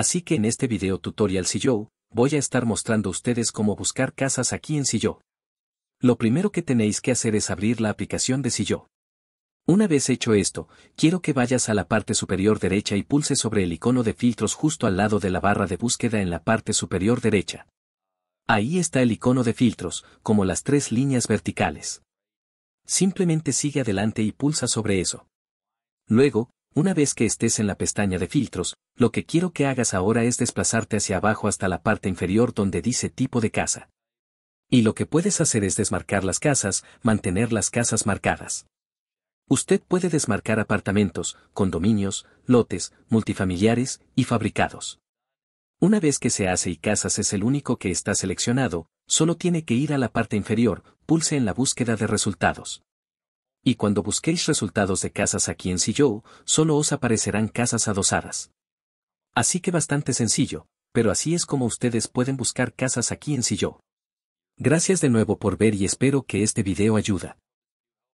Así que en este video tutorial yo, voy a estar mostrando a ustedes cómo buscar casas aquí en SIYO. Lo primero que tenéis que hacer es abrir la aplicación de SIYO. Una vez hecho esto, quiero que vayas a la parte superior derecha y pulse sobre el icono de filtros justo al lado de la barra de búsqueda en la parte superior derecha. Ahí está el icono de filtros, como las tres líneas verticales. Simplemente sigue adelante y pulsa sobre eso. Luego, una vez que estés en la pestaña de filtros, lo que quiero que hagas ahora es desplazarte hacia abajo hasta la parte inferior donde dice tipo de casa. Y lo que puedes hacer es desmarcar las casas, mantener las casas marcadas. Usted puede desmarcar apartamentos, condominios, lotes, multifamiliares y fabricados. Una vez que se hace y casas es el único que está seleccionado, solo tiene que ir a la parte inferior, pulse en la búsqueda de resultados. Y cuando busquéis resultados de casas aquí en yo solo os aparecerán casas adosadas. Así que bastante sencillo, pero así es como ustedes pueden buscar casas aquí en yo. Gracias de nuevo por ver y espero que este video ayuda.